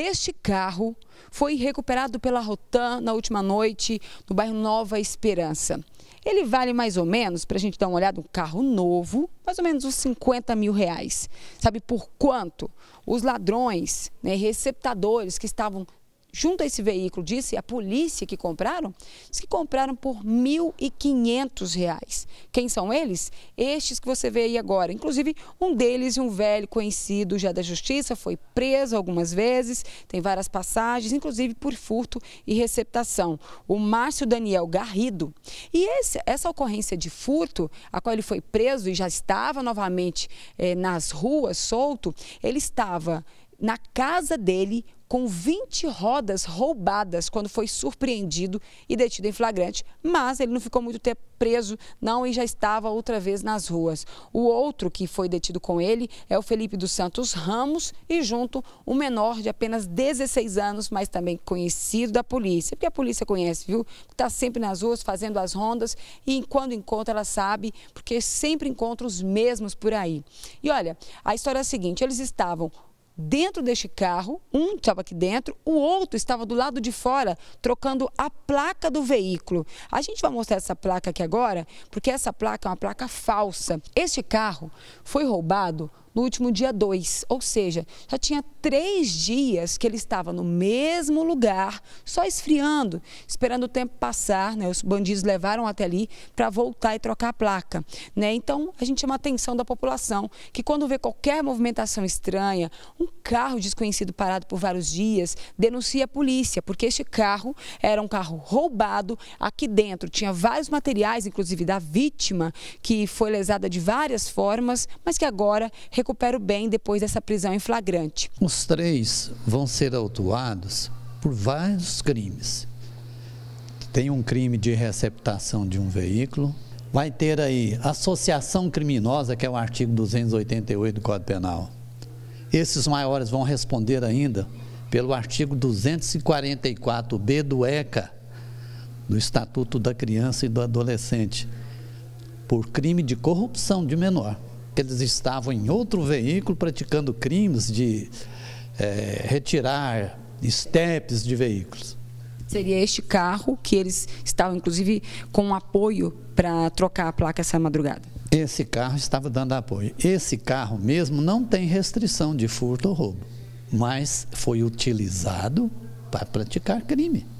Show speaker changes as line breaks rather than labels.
Este carro foi recuperado pela Rotan na última noite no bairro Nova Esperança. Ele vale mais ou menos, para a gente dar uma olhada, um carro novo, mais ou menos uns 50 mil reais. Sabe por quanto? Os ladrões, né, receptadores que estavam junto a esse veículo, disse a polícia que compraram, que compraram por R$ 1.500. Quem são eles? Estes que você vê aí agora. Inclusive, um deles, um velho conhecido já da justiça, foi preso algumas vezes, tem várias passagens, inclusive por furto e receptação. O Márcio Daniel Garrido. E esse, essa ocorrência de furto, a qual ele foi preso e já estava novamente eh, nas ruas, solto, ele estava na casa dele com 20 rodas roubadas quando foi surpreendido e detido em flagrante. Mas ele não ficou muito tempo preso, não, e já estava outra vez nas ruas. O outro que foi detido com ele é o Felipe dos Santos Ramos e junto um menor de apenas 16 anos, mas também conhecido da polícia, porque a polícia conhece, viu? Está sempre nas ruas fazendo as rondas e quando encontra ela sabe, porque sempre encontra os mesmos por aí. E olha, a história é a seguinte, eles estavam dentro deste carro, um estava aqui dentro, o outro estava do lado de fora, trocando a placa do veículo. A gente vai mostrar essa placa aqui agora, porque essa placa é uma placa falsa. Este carro foi roubado no último dia 2. Ou seja, já tinha três dias que ele estava no mesmo lugar, só esfriando, esperando o tempo passar. Né? Os bandidos levaram até ali para voltar e trocar a placa. Né? Então, a gente chama a atenção da população que quando vê qualquer movimentação estranha, um carro desconhecido parado por vários dias, denuncia a polícia, porque este carro era um carro roubado. Aqui dentro tinha vários materiais, inclusive da vítima, que foi lesada de várias formas, mas que agora recupera o bem depois dessa prisão em flagrante.
Os três vão ser autuados por vários crimes. Tem um crime de receptação de um veículo, vai ter aí associação criminosa, que é o artigo 288 do Código Penal. Esses maiores vão responder ainda pelo artigo 244B do ECA, do Estatuto da Criança e do Adolescente, por crime de corrupção de menor que eles estavam em outro veículo praticando crimes de é, retirar estepes de veículos.
Seria este carro que eles estavam, inclusive, com apoio para trocar a placa essa madrugada?
Esse carro estava dando apoio. Esse carro mesmo não tem restrição de furto ou roubo, mas foi utilizado para praticar crime.